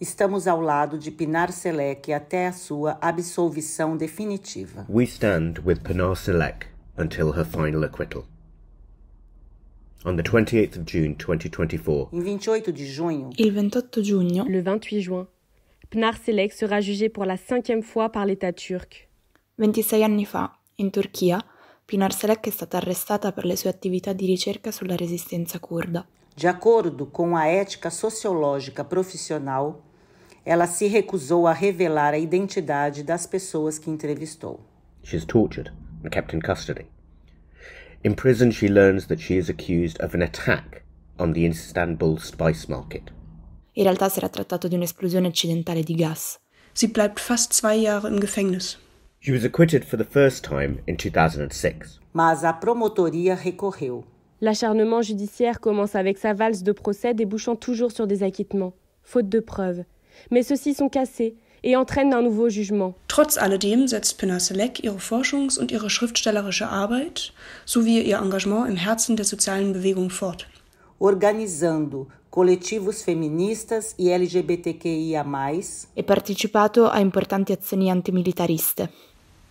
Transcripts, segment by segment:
Estamos ao lado de Pinar Selec até a sua absolvição definitiva. We stand with Pinar Selec until her final acquittal. On the 28th of June 2024. Em 28 de junho. 28 giugno. Le 28 juin. Pinar Selec sera jugée pour la cinquième fois par l'État turc. 26 anni fa, in Turchia, Pinar Selec è stata arrestata per le sue attività di ricerca sulla resistenza kurda. De acordo com a ética sociológica profissional, ela se recusou a revelar a identidade das pessoas que entrevistou. Ela is tortured and kept in custody. In prison, she learns that she is accused of an attack on the Istanbul spice market. In realtà si era trattato di un'esplosione accidentale di gas. Sie bleibt fast zwei Jahre im Gefängnis. She was acquitted for the first time in 2006. Mas a promotoria recorreu. L'acharnement judiciaire commence avec sa valse de procès débouchant toujours sur des acquittements, faute de preuves. Mais ceux-ci sont cassés et entraînent un nouveau jugement. Trotz alledem setzt Penasselek ihre Forschungs- und ihre schriftstellerische Arbeit sowie ihr Engagement im Herzen der sozialen Bewegung fort. Organizando coletivos feministas e LGBTQIA+, e partecipato a importanti azioni antimilitariste.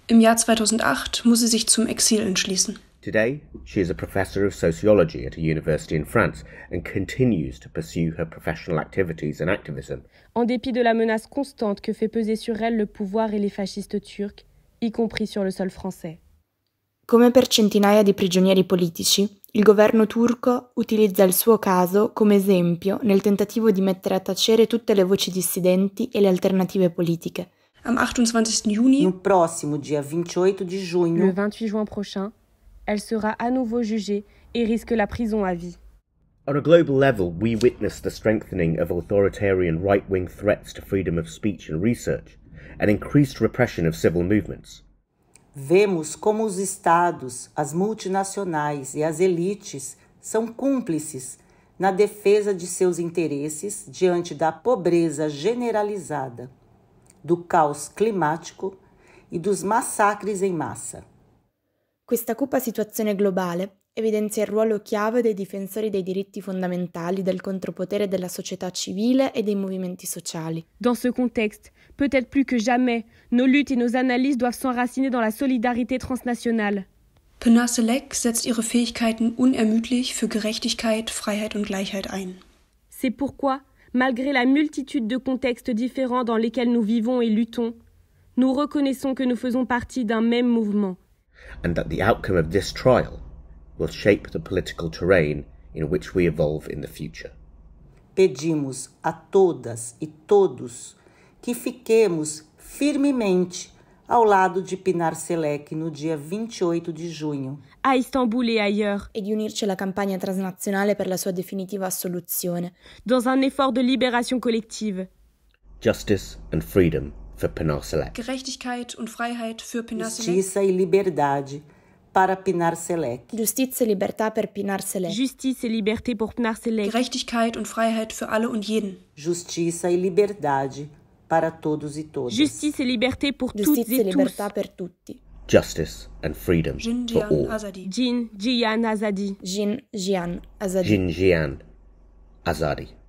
Im Jahr 2008 muss sie sich zum Exil entschließen. Today, she is a professor of sociology at a university in France and continues to pursue her professional activities and activism. En dépit de la menace constante que fait peser sur elle le pouvoir et les fascistes turcs, y compris sur le sol français. Come per centinaia di prigionieri politici, il governo turco utilizza il suo caso come esempio nel tentativo di mettere a tacere tutte le voci dissidenti e le alternative politiche. Am 28 giugno, no prossimo dia 28 di giugno, le 28 juin prochain, elle sera à nouveau jugée et risque la prison à vie. On a global level, we witness the strengthening of authoritarian right wing threats to freedom of speech and research, and increased repression of civil movements. Vemos como os estados, as multinacionais e as elites são cúmplices na defesa de seus interesses diante da pobreza generalizada, do caos climático e dos massacres em massa. Questa cupa situazione globale evidenzia il ruolo chiave dei difensori dei diritti fondamentali, del contropotere della società civile et des movimenti sociali. Dans ce contexte, peut-être plus que jamais, nos luttes et nos analyses doivent s'enraciner dans la solidarité transnationale. Penace setzt ihre Fähigkeiten unermüdlich für Gerechtigkeit, Freiheit und Gleichheit ein. C'est pourquoi, malgré la multitude de contextes différents dans lesquels nous vivons et luttons, nous reconnaissons que nous faisons partie d'un même mouvement, and that the outcome of this trial will shape the political terrain in which we evolve in the future. Pedimos a todas e todos que fiquemos firmemente ao lado de Pinar Selec no dia 28 de junho. A Istanbul e ailleurs. E di unirci alla campagna transnazionale per la sua definitiva solução. Dans un effort de libération collective. Justice and freedom für Pinochet. Gerechtigkeit und Freiheit für Pinochet. Justiça e liberdade para Pinar Selec. Justiz e libertà per Pinar Justice et liberté pour Pinar Selec. Gerechtigkeit und Freiheit für alle und jeden. Justiça e liberdade para todos e todas. Justice e liberté pour Justiz toutes e et libertà per tutti. Justice and freedom Jin for all. Azadi. Jin Jian Azadi. Jin Jian Azadi. Jin Jian Azadi.